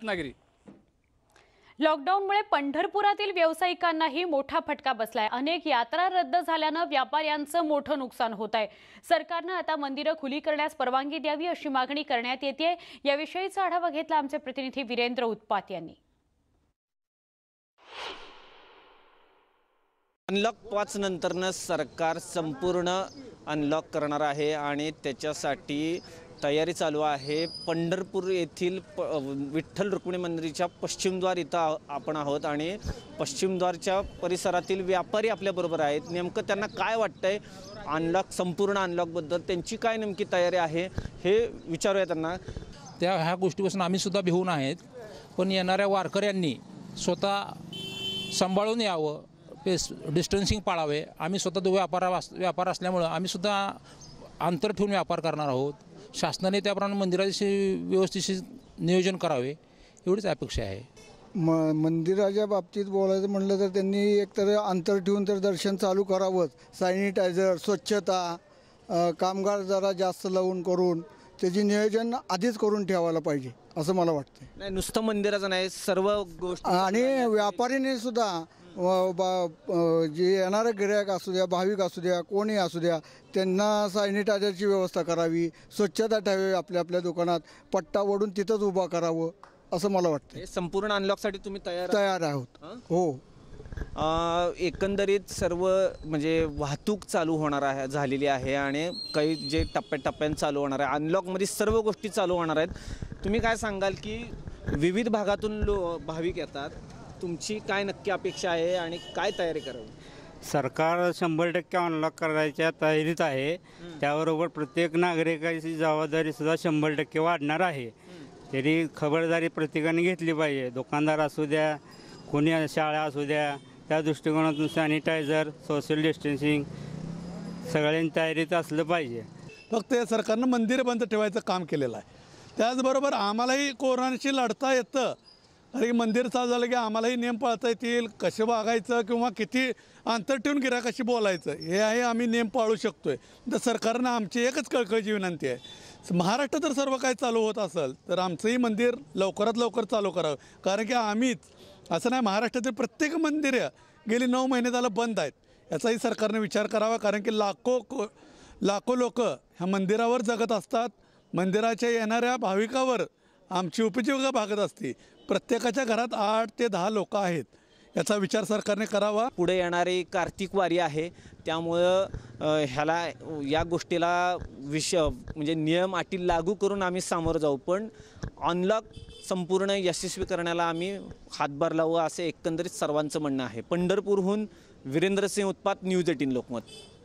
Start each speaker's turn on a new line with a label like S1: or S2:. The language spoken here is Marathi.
S1: रत्नागिरी
S2: लॉकडाऊनमुळे पंढरपुरातील व्यावसायिकांनाही मोठा फटका बसलाय अनेक यात्रा रद्द झाल्यानं व्यापाऱ्यांचं मोठं नुकसान होत आहे सरकारनं आता मंदिरं खुली करण्यास परवानगी द्यावी अशी मागणी करण्यात येते याविषयीचा आढावा घेतला आमचे प्रतिनिधी
S3: वीरेंद्र उत्पात यांनी
S4: अनलॉक पाच नंतरनं सरकार संपूर्ण अनलॉक करणार आहे आणि त्याच्यासाठी तयारी चालू आहे पंढरपूर येथील प विठ्ठल रुक्मिणी मंदिरच्या पश्चिमद्वार इथं आपण आहोत आणि पश्चिमद्वारच्या परिसरातील व्यापारी आपल्याबरोबर आहेत नेमकं त्यांना काय वाटतं आहे अनलॉक संपूर्ण अनलॉकबद्दल त्यांची काय नेमकी तयारी आहे हे विचारूया त्यांना
S3: त्या ह्या गोष्टीपासून आम्हीसुद्धा भिवून आहेत पण येणाऱ्या वारकऱ्यांनी स्वतः सांभाळून यावं पेस डिस्टन्सिंग पाळावे आम्ही स्वतः तो व्यापारा व्यापार असल्यामुळं आम्हीसुद्धा अंतर ठेवून व्यापार करणार आहोत शासनाने त्याप्रमाणे मंदिराशी व्यवस्थेशी नियोजन करावे एवढीच अपेक्षा आहे
S2: म मंदिराच्या बाबतीत बोलायचं म्हटलं तर त्यांनी एकतर अंतर ठेवून तर दर्शन चालू करावंच सॅनिटायझर स्वच्छता कामगार जरा जास्त लावून करून त्याची नियोजन आधीच करून ठेवायला पाहिजे असं मला वाटतं
S4: नाही नुसतं मंदिराचं नाही सर्व गोष्टी
S2: आणि व्यापारीने सुद्धा बा जे येणारे गिरायक असू द्या भाविक असू द्या कोणी असू द्या त्यांना सॅनिटायझरची व्यवस्था करावी स्वच्छता ठेवावी आपल्या आपल्या दुकानात पट्टा ओढून तिथंच उभा करावं असं मला वाटतं
S4: संपूर्ण अनलॉकसाठी तुम्ही तयार तयार आहोत हो एकंदरीत सर्व म्हणजे वाहतूक चालू होणार आहे झालेली आहे आणि काही जे टप्प्याटप्प्यात चालू होणार आहे अनलॉकमध्ये सर्व गोष्टी चालू होणार आहेत तुम्ही काय सांगाल की विविध भागातून लो भाविक येतात तुमची काय नक्की अपेक्षा आहे आणि काय तयारी करावी
S2: सरकार शंभर टक्के अनलॉक करायच्या तयारीत आहे त्याबरोबर प्रत्येक नागरिकाची जबाबदारी सुद्धा शंभर टक्के वाढणार आहे तरी खबरदारी प्रत्येकाने घेतली पाहिजे दुकानदार असू द्या कोणी शाळा असू द्या त्या दृष्टिकोनातून
S1: सॅनिटायझर सोशल डिस्टन्सिंग सगळ्यांनी तयारीत असलं पाहिजे फक्त या सरकारनं मंदिर बंद ठेवायचं काम केलेलं आहे त्याचबरोबर आम्हालाही कोरोनाशी लढता येतं अरे मंदिर चालू झालं की आम्हालाही नेम पाळता येतील कसे वागायचं किंवा किती अंतर ठेवून कशी बोलायचं हे आहे आम्ही नेम पाळू शकतो आहे तर सरकारनं आमची एकच कळकळीची विनंती आहे महाराष्ट्र जर सर्व काही चालू होत असेल तर आमचंही मंदिर लवकरात लवकर चालू करावं कारण की आम्हीच असं नाही महाराष्ट्रातील प्रत्येक मंदिरं गेली नऊ महिने झालं बंद आहेत याचाही सरकारनं विचार करावा कारण की लाखो को लाखो लोक ह्या मंदिरावर जगत असतात मंदिराच्या येणाऱ्या भाविकावर आमची उपजीविका भागत असते प्रत्येकाच्या घरात आठ ते दहा लोक आहेत याचा विचार सरकारने करावा पुढे येणारी
S4: कार्तिक वारी आहे त्यामुळं ह्याला या गोष्टीला विष म्हणजे नियम अटी लागू करून आम्ही सामोरं जाऊ पण अनलॉक संपूर्ण यशस्वी करण्याला आम्ही हातभार लावू असे एकंदरीत सर्वांचं म्हणणं आहे पंढरपूरहून वीरेंद्रसिंह उत्पात न्यूज एटीन लोकमत